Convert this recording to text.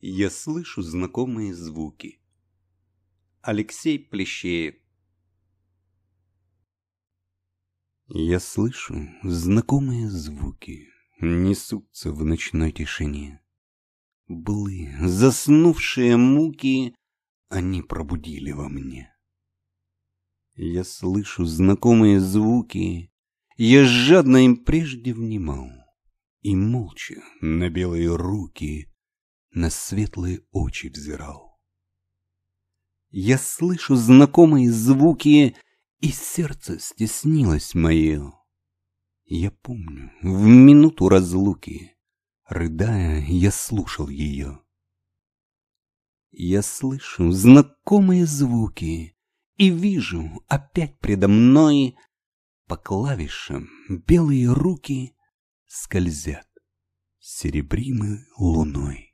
Я слышу знакомые звуки. Алексей Плещеев Я слышу знакомые звуки, несутся в ночной тишине. Блы, заснувшие муки, они пробудили во мне. Я слышу знакомые звуки, я жадно им прежде внимал. И молча на белые руки на светлые очи взирал. Я слышу знакомые звуки, и сердце стеснилось мое. Я помню, в минуту разлуки, рыдая, я слушал ее. Я слышу знакомые звуки и вижу опять предо мной по клавишам белые руки скользят серебримы луной.